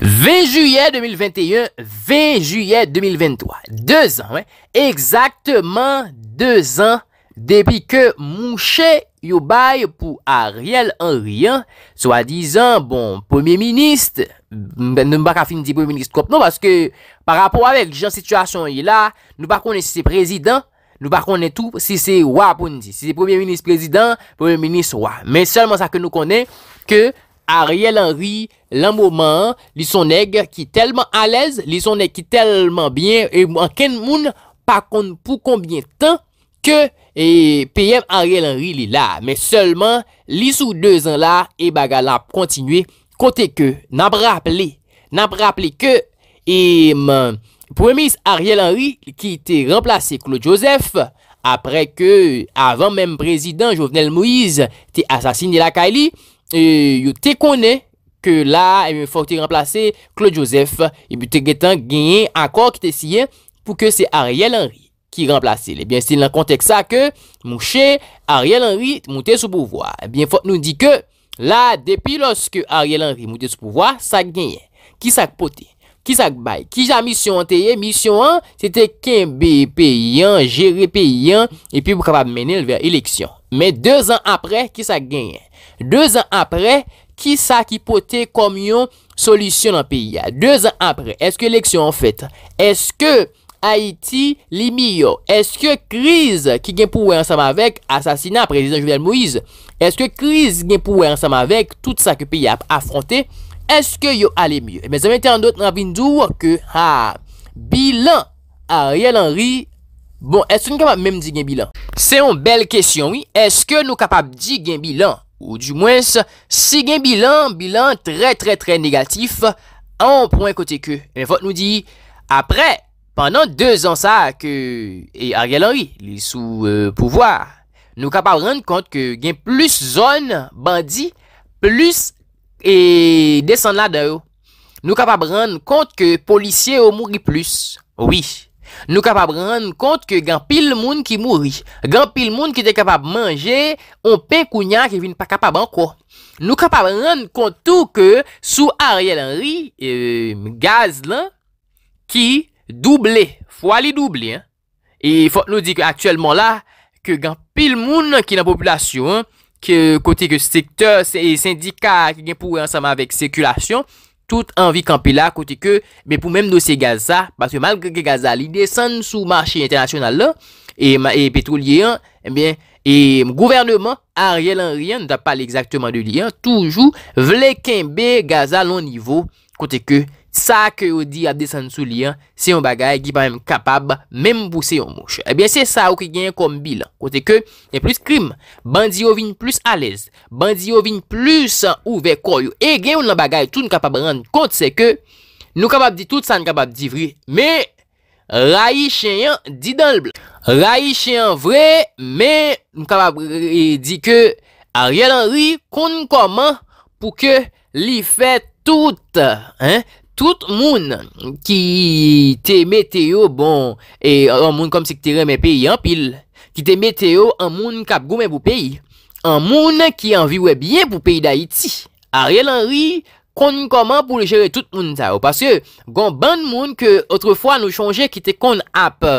20 juyè 2021, 20 juyè 2023, 2 an, exactman 2 an depi ke mwche yobay pou Ariel Henry an, so a dizan, bon, pwemye minist, mwen mba ka fin di pwemye minist kop nou, paske par rapport avek, jan situasyon yi la, nou pa konen si se prezident, nou pa konen tou si se wapoun di, si se pwemye minist prezident, pwemye minist wapoun, men selman sa ke nou konen ke... Ariel Henry, lan mouman, li son neg ki telman alez, li son neg ki telman byen, e mwen ken moun pa kon pou konbyen tan ke e, peyev Ariel Henry li la. Men selman, li sou 2 an la, e baga la kontinwe, kote ke, nan praple, nan praple ke, e mwen premis Ariel Henry ki te remplase Claude Joseph, apre ke avan menm prezident Jovenel Moise te asasini la Kylie, E, yo te konen ke la e eh mwen fok te remplase Claude Joseph e bute getan genyen akor ki te siyen pou ke se Ariel Henry ki remplase. Ebyen sil nan kontek sa ke mwen chen Ariel Henry mwen te sou pouvoi. Ebyen eh fok nou di ke la depi loske Ariel Henry mwen te sou pouvoi sa genyen ki sa poten. Ki sa k bay? Ki sa misyon an teye? Misyon an, se te kenbe peyan, jere peyan, epi pou kapap menel ver eleksyon. Men, 2 an apre, ki sa genye? 2 an apre, ki sa ki pote komyon solisyon an peya? 2 an apre, eske eleksyon an fet? Eske Haiti li miyo? Eske kriz ki gen pouwe ansam avek? Asasina prezident Juvian Moise. Eske kriz gen pouwe ansam avek? Tout sa ke peya afronte. Eske yo ale mye? Ebe, zeme te an dot nan bine dour ke, ha, bilan a Ariel Henry, bon, eske nou kapab mem di gen bilan? Se yon bel kesyon, oui, eske nou kapab di gen bilan? Ou di mwen se, si gen bilan, bilan tre tre tre negatif, an pou an kote ke. Enfot eh nou di, apre, panan de zon sa ke, e Ariel Henry, li sou euh, pouvoar, nou kapab rende kont ke gen plus zon bandi, plus zon, E desan la de ou, nou kapab rande kont ke policye ou mouri plus. Oui, nou kapab rande kont ke gen pil moun ki mouri. Gen pil moun ki te kapab manje, on pe kounya ki vin pa kapab anko. Nou kapab rande kont tou ke sou Ariel Henry, euh, gaz lan, ki doublé. Fwa li doublé. E fote nou di ki aktuelman la, ke gen pil moun ki nan populasyon, kote ke sektors e syndikats gen pouwe ansama vek sekulasyon tout anvi kampila kote ke men pou men nosye Gaza parce malke ge Gaza li desen sou marchi internasyonal la e petro liyen eh e m gouvernement a riyel an riyen nou da pali exakteman de liyen toujou vle kembe Gaza lon nivou kote ke Sa ke yo di a desen sou li an, se yon bagay ki pa mèm kapab, mèm pou se yon mouch. Ebyen, eh se sa ou ki gen yon kombi lan, kote ke, yon plus krim. Bandi yo vin plus alez, bandi yo vin plus ouve koryo. E gen yon bagay tou nou kapab rende kont, se ke, nou kapab di tout, sa nou kapab di vri. Me, rayi chen yon, di dan l blan. Rayi chen yon vri, me, nou kapab di ke, a riyal an ri, konn koman pou ke li fet tout, he? Tout moun ki te meteo, bon, e an moun kom se ki te reme peyi an pil, ki te meteo an moun kap gome pou peyi, an moun ki an vive bien pou peyi da iti, a riel an ri konn koman pou le jere tout moun sa, ou pasye, gon ban moun ke otre fwa nou chanje ki te kon ap e,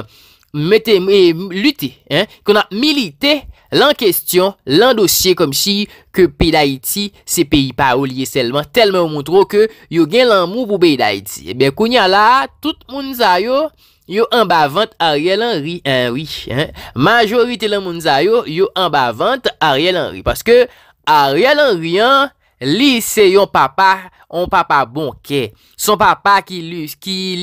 luti, kon ap milite, Lan kestyon, lan dosye kom si ke pey da iti se pey pa ou liye selman, telman moun tro ke yo gen lan mou pou pey da iti. E eh ben kounya la, tout moun zayo yo anba vant a riel an ri, eh an ri. Majorite lan moun zayo yo anba vant a riel an ri. Paske a riel an ri an, li se yon papa, on papa bonke. Son papa ki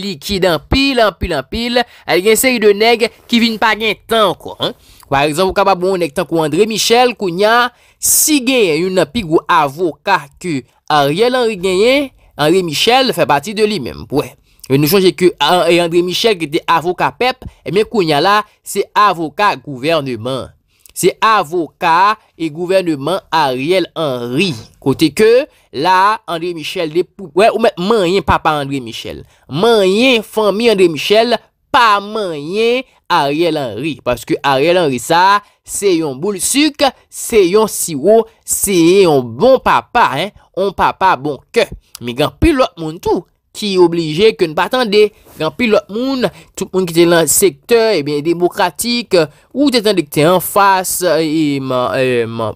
likid an pil, an pil, an pil. El gen se yon neg ki vin pa gen tan kwa an. Kwa rezon w ka ba bon ek tan kou André Michel, kou nya si genyen yon api gwo avoka ki Ariel Henry genyen, André Michel fè bati de li menm. Pwè, yon nou chanje ki André Michel ki de avoka pep, men eh kou nya la se avoka gouvernement. Se avoka e gouvernement Ariel Henry. Kote ke la André Michel de pou, wè ou men menyen papa André Michel, menyen fè mi André Michel pou. Pa manye Ariel Henry. Paske Ariel Henry sa se yon boulsuk, se yon siwo, se yon bon papa. On papa bon ke. Me gen pilot moun tou ki oblige ke nou patande. Gen pilot moun, tout moun ki te lan sektor, ebyen eh demokratik, ou te te dikte an fas,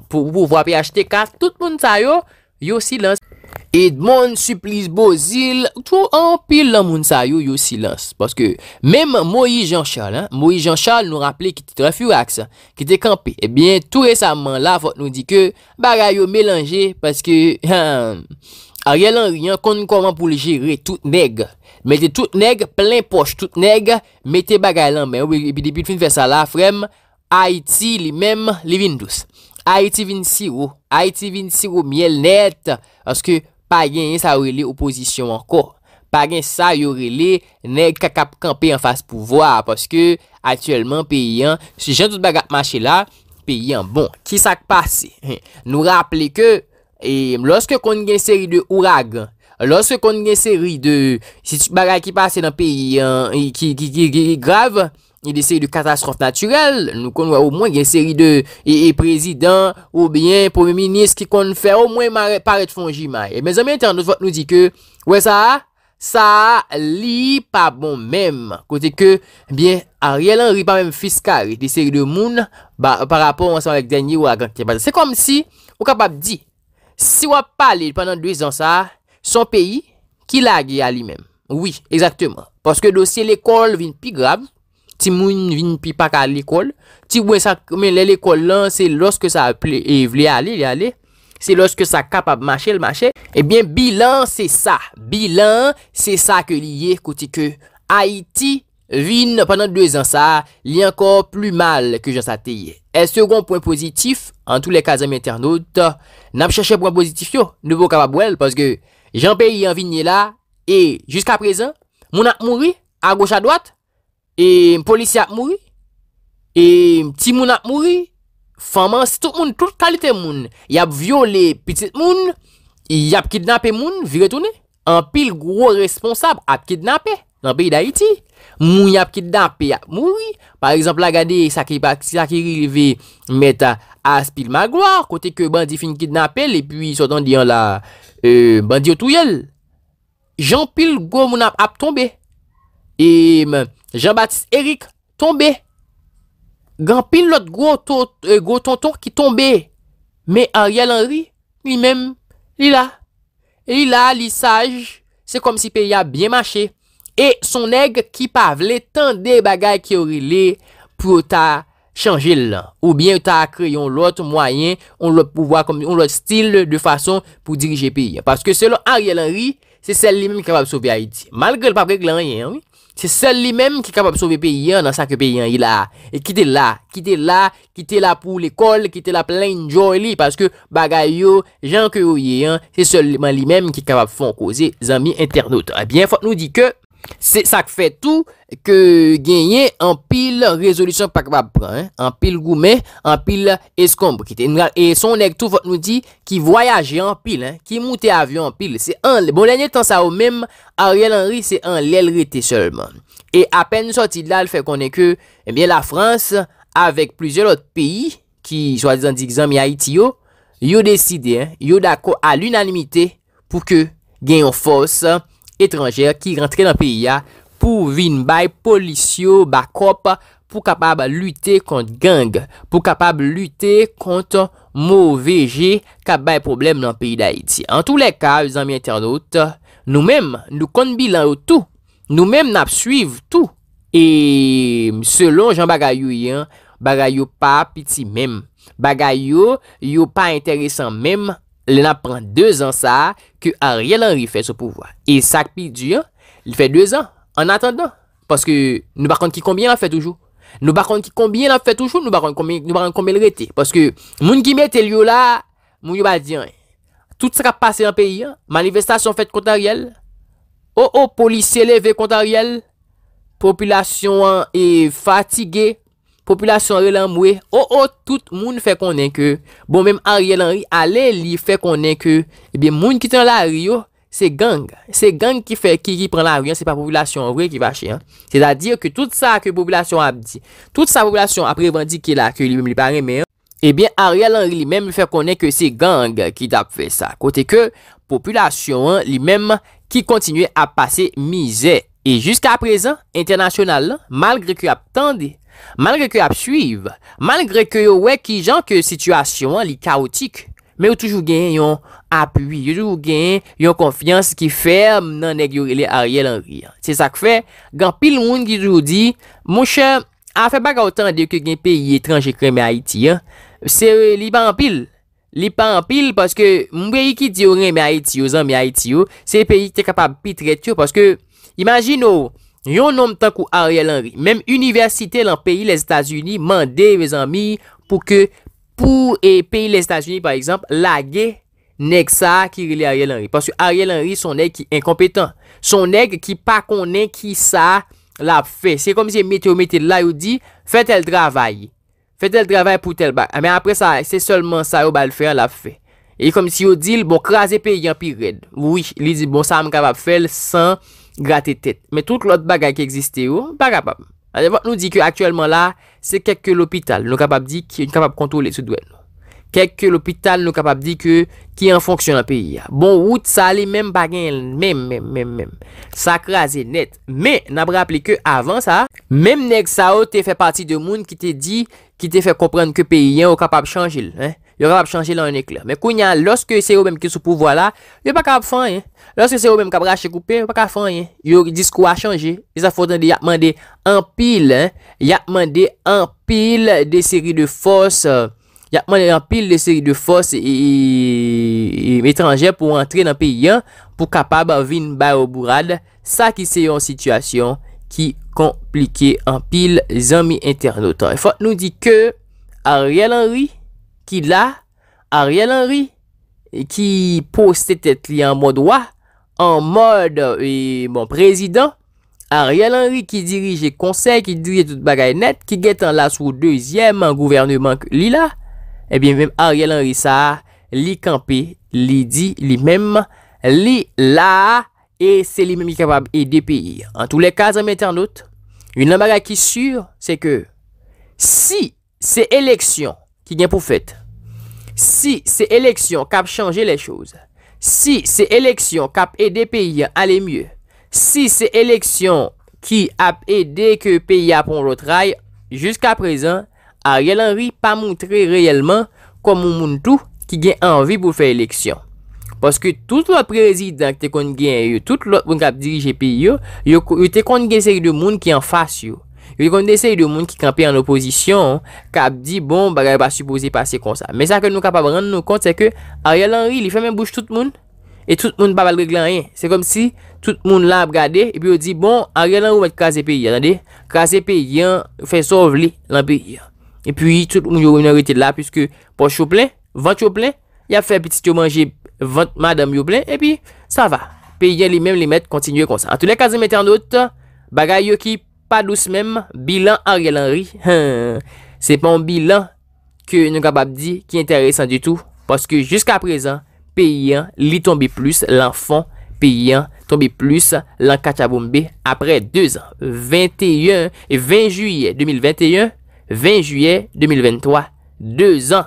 pou vou vwa pi achete kast, tout moun sa yo, yo silan sektor. Edmon, Suplis, Bozil, tout anpil lan moun sa yo eh yo silans. Paske, menm Moïse Jean Charles, Moïse Jean Charles nou rappele ki te tra furaks, ki te kampe. Ebyen, tout resaman la, fote nou di ke, bagay yo melange, paske, a rielan riyan, kon konman pou li jire tout neg. Mete tout neg, plen poche tout neg, mete bagay lan men, epi depi fin fè sa la, frem, Haiti li menm li vindous. Haiti vin si ou, Haiti vin si ou, miel net, aske, pa gen yon sa yor ele oposisyon anko. Pa gen sa yor ele, ne kaka pkan pe yon fass pouvwa. Paske, atyèlman pe yon, se jan tout bagat mache la, pe yon bon, ki sak passe. Nou raple ke, e, loske kon gen seri de ourag, loske kon gen seri de, si tout bagat ki pase nan pe yon, ki, ki, ki, ki, ki, grave, e, E de seri de katastrof naturel Nou kon wè ou mwen gen seri de E prezident ou bien Premier ministre ki kon fè Ou mwen paret fon jimay E mè zanmè yon tan nou di ke Wè sa? Sa li pa bon mèm Kote ke Bien a rielan li pa mèm fiskari De seri de moun Ba par rapport wè san wè gdenye wè a gantye Se kom si Ou kapap di Si wè pale pendant 2 ansa Son peyi Ki lage a li mèm Oui, exactement Paske dosye l'ekol vin pi grab Ti moun vin pi pak a l'ekol, ti wè sa kome lè l'ekol lan, se lòske sa e vle ale, se lòske sa kapab mache l'mache, ebyen bilan se sa, bilan se sa ke li ye koti ke Haiti vin panan 2 an sa, li ankor plu mal ke jansate ye. E second point positif, an tou lè kazem internaute, nan chache point positif yo, nou pou kapab wèl, janspe yon vin ye la, e jiska prezen, moun a moun ri, a goch a dwat, E polisi ap mouri, e ti moun ap mouri, famansi tout moun, tout kalite moun, yap viole pitit moun, yap kidnap moun, viretounen, an pil gro responsab ap kidnap, nan pi da iti, moun yap kidnap, yap mouri, par exemple la gade sakirive met as pil magwa, kote ke bandi fin kidnap el, epi sotan diyan la euh, bandi otouyel, jan pil gro moun ap ap tombe, Eman, Jean-Baptiste Éric, tombe. Gampil lot go tonton ki tombe. Me Ariel Henry, li mèm, li la. Li la, li saj, se kom si pe ya bien mache. E son neg ki pavle tan de bagay ki orile pou ta chanje lan. Ou bien ta kreyon lot mwayen, on lot pouvoi, on lot stil de fason pou dirije pe ya. Paske selo Ariel Henry, se sel li mèm ki kapab soube Haiti. Malge l papek lanyen, oui. Se sel li menm ki kapab souve peyen nan sa ke peyen il a. E ki te la, ki te la, ki te la pou l'ekol, ki te la plen njou li. Paske bagay yo, jan ke ou ye, se sel man li menm ki kapab fon kouze zami internaut. Abyen, fote nou di ke... Sak fe tout ke genye an pil rezolusyon pak pa pran, an pil goume, an pil eskom pou kite. E son nek tou fote nou di ki voyaje an pil, ki moute avyon an pil. Se an, bon denye tan sa ou mem, Ariel Henry se an lel rete solman. E apen sou tit dal fe konen ke, ebyen eh la Frans, avek plizye lot peyi, ki jwa zan dik zan mi ha iti yo, yo deside, yo dako al unanimite pou ke genyon fos sa. ki rentre nan peyi ya pou vin bay polisyo bakop pou kapab lute kont gang, pou kapab lute kont mou veje kap bay problem nan peyi da iti. An tou le ka, yon zami internet, nou menm nou kon bilan ou tou, nou menm nap suiv tou. E selon jan bagayou yon, bagayou pa piti menm, bagayou yon pa interesan menm, Le nan pren 2 an e sa, ki a riel an rifen sou pouvoi. E sakpik diyan, li fè 2 an, an atan dan. Paske nou bakon ki kombien an fè toujou. Nou bakon ki kombien an fè toujou, nou bakon kombien rete. Paske moun ki mette liyo la, moun yo ba diyan. Tout sa ka pase an peyi, manifestasyon fèt konta riel. O oh, o, oh, polisye leve konta riel. Populasyon e fatige. Populasyon re lan mwe, o o tout moun fe konen ke, bon menm a rye lan rye ale li fe konen ke, e bin moun ki ten la rye yo, se gang, se gang ki fe ki ki pren la rye, se pa populasyon rye ki vache. Se da dir ke tout sa ke populasyon ap di, tout sa populasyon ap revandi ki la ke li bem li paremen, e bin a rye lan rye li menm fe konen ke se gang ki tap fe sa, kote ke populasyon li menm ki kontinye ap pase mize. E jiska prezant, internasyonal la, malgre ke ap tende, malgre ke ap suive, malgre ke yo wek ki jan ke situasyon li kaotik, me yo toujou gen yon apwi, yo toujou gen yon konfians ki ferm nan neg yorele a riel an riyan. Se sak fe, gen pil moun ki jou di, mouche, a fe baga otan de ke gen peyi etranje kren me Haiti, se li ban pil, li ban pil paske mbeyi ki diyo ren me Haiti yo zan me Haiti yo, se peyi ki te kapab pi tretyo paske Imagine ou, yon nom tankou Ariel Henry. Mem universite lan peyi les Etats-Unis, mande vezan mi pou ke pou e peyi les Etats-Unis par exemple, lage nek sa ki rile Ariel Henry. Pasu Ariel Henry son nek ki enkompetant. Son nek ki pa konen ki sa la fe. Se kom si meti ou meti la ou di, fet el dravay. Fet el dravay pou tel bak. Ame ah, apre sa, se solman sa ou bal fe an la fe. E kom si ou di, l bo kraze peyi an pi red. Ou li di, bon sa am kava fe l san. Gratè tèt, mè tout lòt bagay ki egzistè ou, oh, pa kapab. A dè vòt bon, nou di ki aktuellement la, se kek ke l'hôpital nou kapab di ki yon kapab kontou lè se dwen nou. Kek ke l'hôpital nou kapab di ki yon fonksyon an peyi ya. Bon, wout sa li mèm bagay, mèm mèm mèm mèm. Sa krasè net, mè nabre aplikè avan sa, mèm nèk sa ou oh, te fè pati de moun ki te di ki te fè komprenn ke peyi ya ou kapab chanjil, mèm. Yo kap ap chanje lan yon ek la. Men kou nyan, loske se yo menm ki sou pou vwa la, yo pa kap ap fanyen. Loske se yo menm kab rache koupe, yo pa kap ap fanyen. Yo dis kou a chanje. E sa fote nan de yakman de anpil, yakman de anpil de seri de fos, euh, yakman de anpil de seri de fos etranjè e, e, e, pou rentre nan peyi an pou kapab avin bay ou bourade. Sa ki se yo an situasyon ki komplike anpil zami internotan. E fote nou di ke, a riyel an riyel, ki la, Ariel Henry ki poste tet li an mod wa, an mod e bon prezident Ariel Henry ki dirije konsek ki dirije tout bagay net, ki get an la sou deuxième an gouvernement li la e eh bie mèm Ariel Henry sa li kampe, li di li mèm, li la e se li mèm li kapab e de pi, an tou le kazan mèter not yon an bagay ki sur, se ke si se eleksyon ki gen pou fèt Si se eleksyon kap chanje le chouz, si se eleksyon kap ede peyi a alemye, si se eleksyon ki ap ede ke peyi a pon rotray, jusqu'a prezant, a yel anvi pa moutre reyelman kom moun tou ki gen anvi pou fey eleksyon. Paske tout lor prezident te kon gen yo, tout lor moun kap dirije peyi yo, yo te kon gen seri de moun ki an fasyo. Yon kon de se yon moun ki kapi an oposisyon. Kap di bon bagay yon pa suposi pasi kon sa. Me sa ke nou kap avan nan nou kont se ke. Ar yon lan ri li fè men bouche tout moun. Et tout moun pa bal reglan yon. Se kon si tout moun la abgade. Et pi ou di bon ar yon lan ou met kaze pe yon. Kaze pe yon fè sovli lan pe yon. Et pi tout moun yon ou yon ouite la. Piske pon chouple. Vant chouple. Yon fè petit yon manji. Vant madame yon ple. Et pi sa va. Pe yon li men li met kontinye kon sa. A toune kaze mette an not. Bagay y pas douce même, bilan Ariel Henry. Hein. c'est pas un bilan que nous capable qui est intéressant du tout. Parce que jusqu'à présent, paysan lit tombé plus, l'enfant payant tombé plus, l'encachabombe après deux ans. 21 et 20 juillet 2021, 20 juillet 2023, deux ans.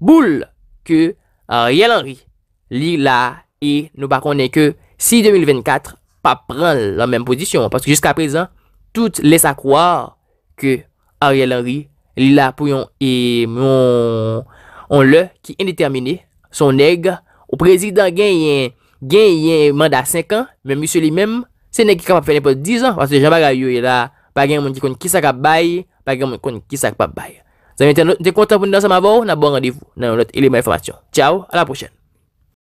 Boule que Ariel Henry li là et nous pas que si 2024 pas prendre la même position parce que jusqu'à présent Tout lese a kwa ke Ariel Henry li la pou yon e moun on le ki indetermine son neg. Ou prezident gen yon manda 5 an, men misyo li men, se neg ki kapap fene pou 10 an. Wase jan bagay yo yon bon la, pa gen yon moun ki kon kisa ka bay, pa gen yon moun kon kisa ka pa bay. Zan mwen te kontan pou nou dan sa mabou, nan bon randevou nan yon lot eleman informasyon. Tchau, ala pochene.